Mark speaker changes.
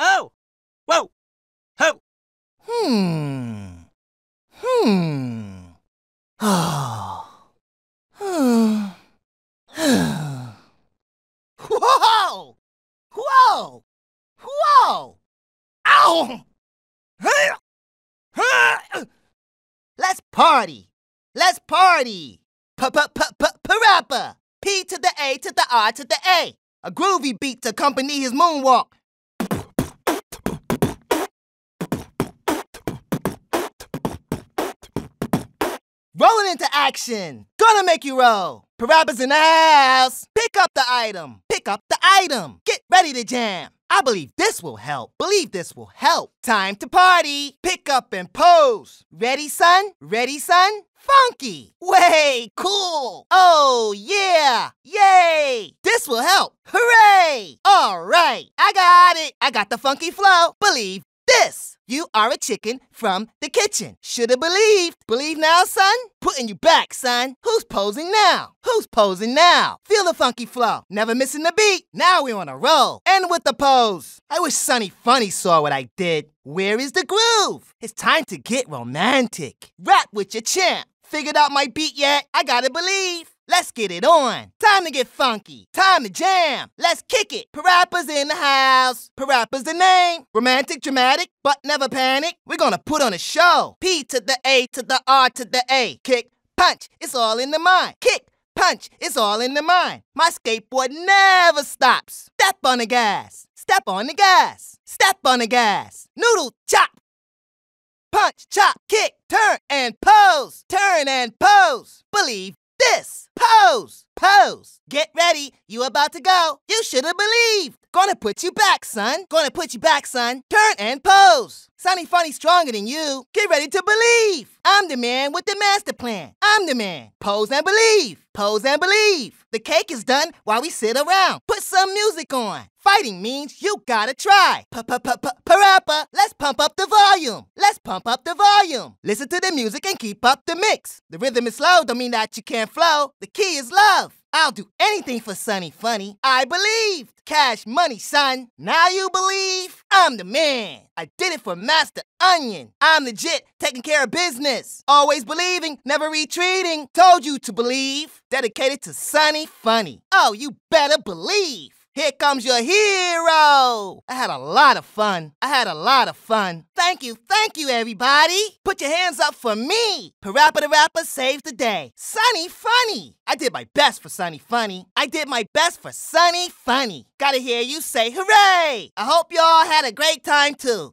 Speaker 1: Oh! Whoa! Ho! Hmm. Hmm. Oh. Whoa! Whoa! Whoa! Ow! Let's party! Let's party!
Speaker 2: Parappa! P to the A to the R to the A! A groovy beat to accompany his moonwalk! into action. Gonna make you roll. Parappa's in the house. Pick up the item. Pick up the item. Get ready to jam. I believe this will help. Believe this will help. Time to party. Pick up and pose. Ready, son? Ready, son? Funky. Way cool. Oh, yeah. Yay. This will help. Hooray. All right. I got it. I got the funky flow. Believe this. You are a chicken from the kitchen. Shoulda believed. Believe now, son? Putting you back, son. Who's posing now? Who's posing now? Feel the funky flow. Never missing the beat. Now we on a roll. And with the pose. I wish Sonny Funny saw what I did. Where is the groove? It's time to get romantic. Rap with your champ. Figured out my beat yet? I gotta believe. Let's get it on. Time to get funky. Time to jam. Let's kick it. Parappa's in the house. Parappa's the name. Romantic, dramatic, but never panic. We're gonna put on a show. P to the A to the R to the A. Kick, punch. It's all in the mind. Kick, punch. It's all in the mind. My skateboard never stops. Step on the gas. Step on the gas. Step on the gas. Noodle, chop. Punch, chop, kick, turn and pose. Turn and pose. Believe this! Pose! Pose! Get ready, you about to go. You should have believed. Gonna put you back, son. Gonna put you back, son. Turn and pose. Sonny Funny stronger than you. Get ready to believe. I'm the man with the master plan. I'm the man. Pose and believe. Pose and believe. The cake is done while we sit around. Put some music on. Fighting means you gotta try. Parappa, let's pump up the volume. Let's pump up the volume. Listen to the music and keep up the mix. The rhythm is slow, don't mean that you can't flow. The key is love. I'll do anything for Sonny Funny. I believed. Cash money, son. Now you believe? I'm the man. I did it for Master Onion. I'm legit, taking care of business. Always believing, never retreating. Told you to believe. Dedicated to Sonny Funny. Oh, you better believe. Here comes your hero. I had a lot of fun. I had a lot of fun. Thank you, thank you, everybody. Put your hands up for me. Parappa the Rapper saves the day. Sunny Funny. I did my best for Sunny Funny. I did my best for Sunny Funny. Gotta hear you say hooray. I hope y'all had a great time too.